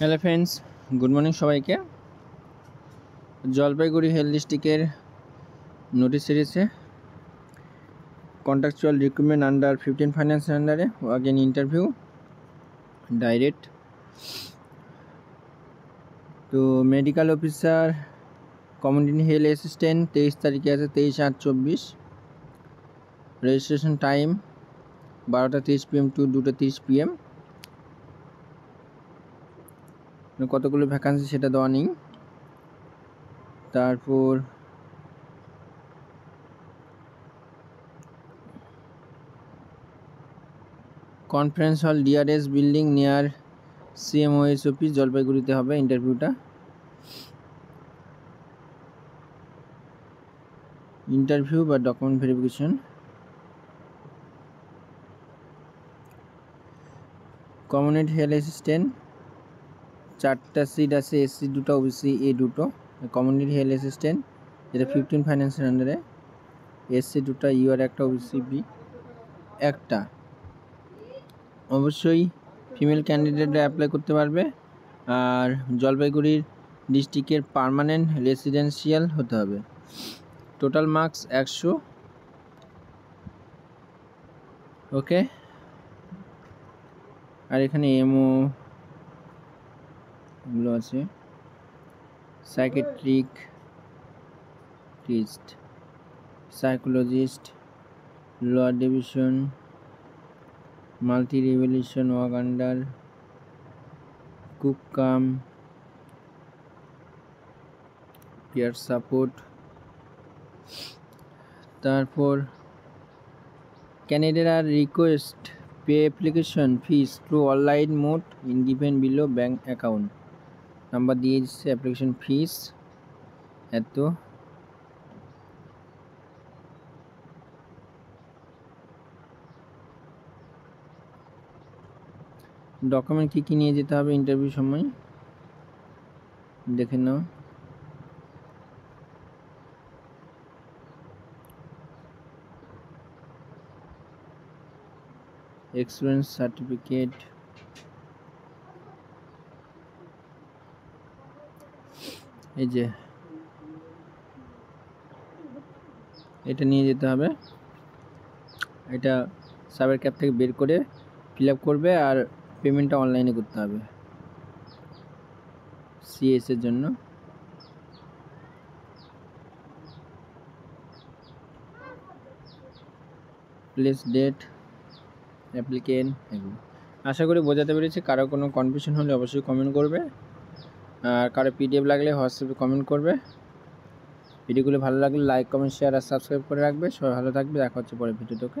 hello friends good morning সবাইকে Jalpaiguri health ডিস্ট্রিক্টের notice সিরিজে contractual recruitment under fifteen finance আন্ডারে ওয়াগেন ইন্টারভিউ ডাইরেক্ট তো medical officer community health assistant তেইশ তারিখে আছে তেইশ আট চব্বিশ রেজিস্ট্রেশন টাইম বারোটা তিরিশ পিএম টু দুটো তিরিশ পিএম কতগুলো ভ্যাকান্সি সেটা দেওয়া নেই তারপর conference hall DRS building near CMOS office জলপাইগুড়িতে হবে ইন্টারভিউটা ইন্টারভিউ বা document verification community health assistant চারটা সিট আছে এসসি দুটো ওবিসি এ দুটো কমিউনিটি হেলথ অ্যাসিস্ট্যান্ট যেটা ফিফটিন ফাইন্যান্সের আন্ডারে এসসি দুটো ইউআর একটা ওবিসি বি একটা অবশ্যই ফিমেল ক্যান্ডিডেটরা অ্যাপ্লাই করতে পারবে আর জলপাইগুড়ির ডিস্ট্রিক্টের পারমানেন্ট রেসিডেন্সিয়াল হতে হবে টোটাল মার্কস একশো ওকে আর এখানে এমও আছে psychiatrist psychologist lower division multi revolution ওয়াগান্ডার কুককাম পিয়ার সাপোর্ট তারপর ক্যান্ডিডেট আর request pay application fees through online mode in given below bank account number দিয়ে দিচ্ছে অ্যাপ্লিকেশন ফিস এত ডকুমেন্ট কী কী নিয়ে যেতে হবে ইন্টারভিউ সময় দেখে নাও এক্সপিরিয়েন্স সার্টিফিকেট এই যে এটা নিয়ে যেতে হবে এটা সাবের ক্যাপ থেকে বের করে ফিল করবে আর পেমেন্টটা অনলাইনে করতে হবে সিএস এর জন্য প্লেস ডেট অ্যাপ্লিকেন এগুলো আশা করি বোঝাতে পেরেছি কারো কোনো কনফিউশন হলে অবশ্যই কমেন্ট করবে আর কারো পিডিএফ লাগলে হোয়াটসঅ্যাপে কমেন্ট করবে ভিডিওগুলো ভালো লাগলে লাইক কমেন্ট শেয়ার আর সাবস্ক্রাইব করে রাখবে সবাই ভালো থাকবে দেখা হচ্ছে পরে ভিডিও তোকে